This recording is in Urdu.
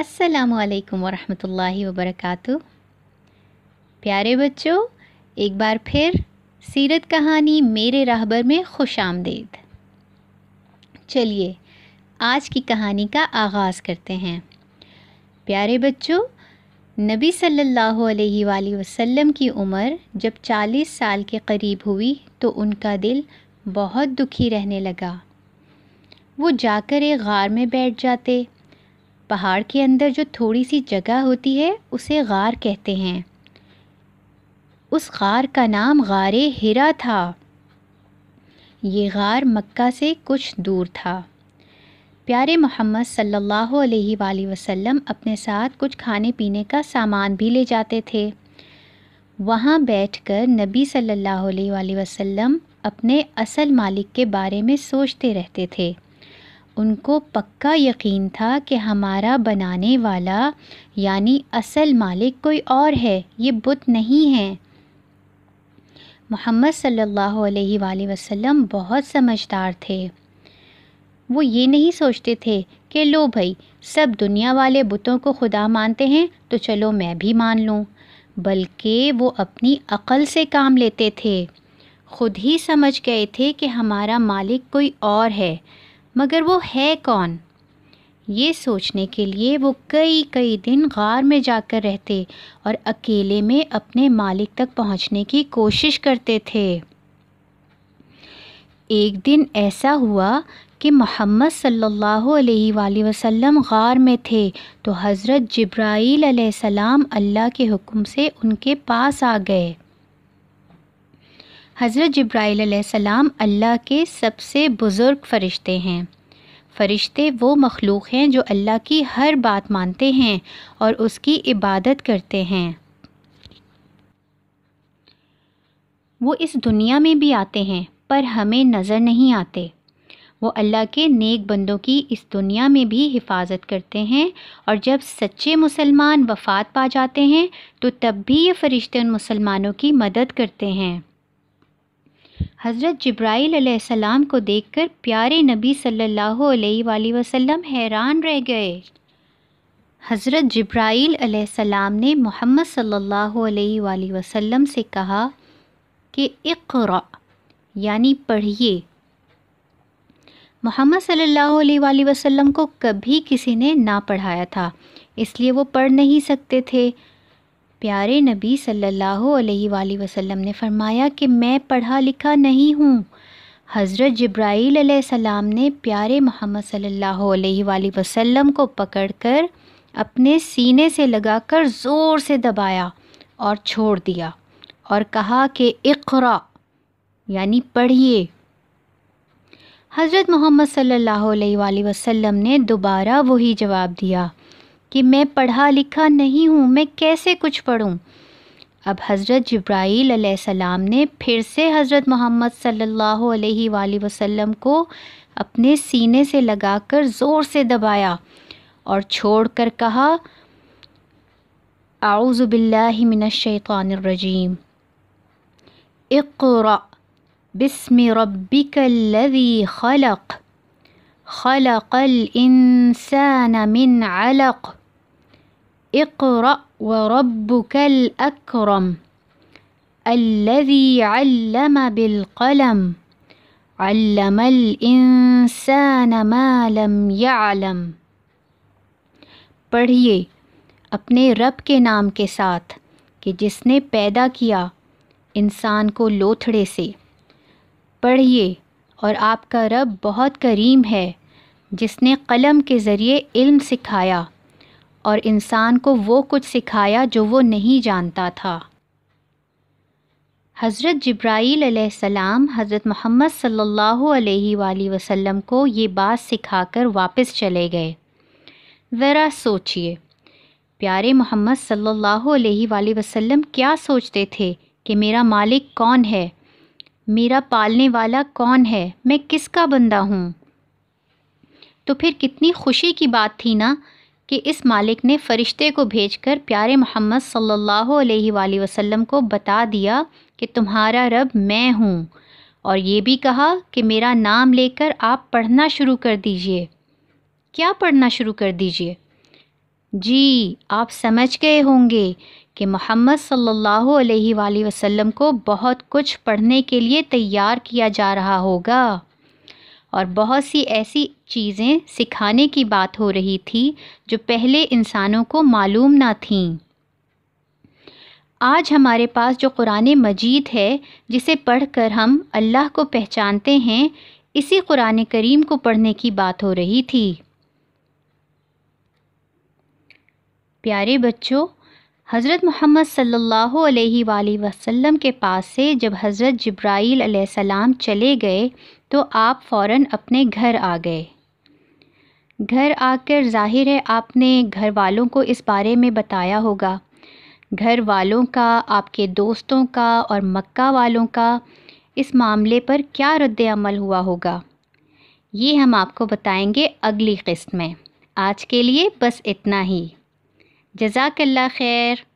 السلام علیکم ورحمۃ اللہ وبرکاتہ پیارے بچوں ایک بار پھر سیرت کہانی میرے راہبر میں خوش آمدید چلیے آج کی کہانی کا آغاز کرتے ہیں پیارے بچوں نبی صلی اللہ علیہ وآلہ وسلم کی عمر جب چالیس سال کے قریب ہوئی تو ان کا دل بہت دکھی رہنے لگا وہ جا کر ایک غار میں بیٹھ جاتے پہاڑ کے اندر جو تھوڑی سی جگہ ہوتی ہے اسے غار کہتے ہیں اس غار کا نام غار ہرا تھا یہ غار مکہ سے کچھ دور تھا پیارے محمد صلی اللہ علیہ وآلہ وسلم اپنے ساتھ کچھ کھانے پینے کا سامان بھی لے جاتے تھے وہاں بیٹھ کر نبی صلی اللہ علیہ وآلہ وسلم اپنے اصل مالک کے بارے میں سوچتے رہتے تھے ان کو پکا یقین تھا کہ ہمارا بنانے والا یعنی اصل مالک کوئی اور ہے یہ بت نہیں ہیں محمد صلی اللہ علیہ وآلہ وسلم بہت سمجھدار تھے وہ یہ نہیں سوچتے تھے کہ لو بھائی سب دنیا والے بتوں کو خدا مانتے ہیں تو چلو میں بھی مان لوں بلکہ وہ اپنی عقل سے کام لیتے تھے خود ہی سمجھ گئے تھے کہ ہمارا مالک کوئی اور ہے مگر وہ ہے کون یہ سوچنے کے لیے وہ کئی کئی دن غار میں جا کر رہتے اور اکیلے میں اپنے مالک تک پہنچنے کی کوشش کرتے تھے ایک دن ایسا ہوا کہ محمد صلی اللہ علیہ وآلہ وسلم غار میں تھے تو حضرت جبرائیل علیہ السلام اللہ کے حکم سے ان کے پاس آ گئے حضرت جبرائیل علیہ السلام اللہ کے سب سے بزرگ فرشتے ہیں فرشتے وہ مخلوق ہیں جو اللہ کی ہر بات مانتے ہیں اور اس کی عبادت کرتے ہیں وہ اس دنیا میں بھی آتے ہیں پر ہمیں نظر نہیں آتے وہ اللہ کے نیک بندوں کی اس دنیا میں بھی حفاظت کرتے ہیں اور جب سچے مسلمان وفات پا جاتے ہیں تو تب بھی یہ فرشتے ان مسلمانوں کی مدد کرتے ہیں حضرت جبرائیل علیہ السلام کو دیکھ کر پیارے نبی صلی اللہ علیہ وآلہ وسلم حیران رہ گئے حضرت جبرائیل علیہ السلام نے محمد صلی اللہ علیہ وآلہ وسلم سے کہا کہ اقرا یعنی پڑھیے محمد صلی اللہ علیہ وآلہ وسلم کو کبھی کسی نے نہ پڑھایا تھا اس لیے وہ پڑھ نہیں سکتے تھے پیارے نبی صلی اللہ علیہ وآلہ وسلم نے فرمایا کہ میں پڑھا لکھا نہیں ہوں حضرت جبرائیل علیہ السلام نے پیارے محمد صلی اللہ علیہ وآلہ وسلم کو پکڑ کر اپنے سینے سے لگا کر زور سے دبایا اور چھوڑ دیا اور کہا کہ اقرا یعنی پڑھیے حضرت محمد صلی اللہ علیہ وآلہ وسلم نے دوبارہ وہی جواب دیا کہ میں پڑھا لکھا نہیں ہوں میں کیسے کچھ پڑھوں اب حضرت جبرائیل علیہ السلام نے پھر سے حضرت محمد صلی اللہ علیہ وآلہ وسلم کو اپنے سینے سے لگا کر زور سے دبایا اور چھوڑ کر کہا اعوذ باللہ من الشیطان الرجیم اقرأ بسم ربک الذی خلق خلق من علق وربك الذي علم بالقلم علم الإنسان ما لم يعلم پڑھیے اپنے رب کے نام کے ساتھ کہ جس نے پیدا کیا انسان کو لوتھڑے سے پڑھیے اور آپ کا رب بہت کریم ہے جس نے قلم کے ذریعے علم سکھایا اور انسان کو وہ کچھ سکھایا جو وہ نہیں جانتا تھا حضرت جبرائیل علیہ السلام حضرت محمد صلی اللہ علیہ وآلہ وسلم کو یہ بات سکھا کر واپس چلے گئے ذرا سوچئے پیارے محمد صلی اللہ علیہ وآلہ وسلم کیا سوچتے تھے کہ میرا مالک کون ہے میرا پالنے والا کون ہے میں کس کا بندہ ہوں تو پھر کتنی خوشی کی بات تھی نا کہ اس مالک نے فرشتے کو بھیج کر پیارے محمد صلی اللہ علیہ وآلہ وسلم کو بتا دیا کہ تمہارا رب میں ہوں اور یہ بھی کہا کہ میرا نام لے کر آپ پڑھنا شروع کر دیجئے کیا پڑھنا شروع کر دیجئے جی آپ سمجھ گئے ہوں گے کہ محمد صلی اللہ علیہ وآلہ وسلم کو بہت کچھ پڑھنے کے لیے تیار کیا جا رہا ہوگا اور بہت سی ایسی چیزیں سکھانے کی بات ہو رہی تھی جو پہلے انسانوں کو معلوم نہ تھیں آج ہمارے پاس جو قرآن مجید ہے جسے پڑھ کر ہم اللہ کو پہچانتے ہیں اسی قرآن کریم کو پڑھنے کی بات ہو رہی تھی پیارے بچوں حضرت محمد صلی اللہ علیہ وآلہ وسلم کے پاس سے جب حضرت جبرائیل علیہ السلام چلے گئے تو آپ فوراً اپنے گھر آ گئے گھر آ کر ظاہر ہے آپ نے گھر والوں کو اس بارے میں بتایا ہوگا گھر والوں کا آپ کے دوستوں کا اور مکہ والوں کا اس معاملے پر کیا رد عمل ہوا ہوگا یہ ہم آپ کو بتائیں گے اگلی قسط میں آج کے لیے بس اتنا ہی جزاک اللہ خیر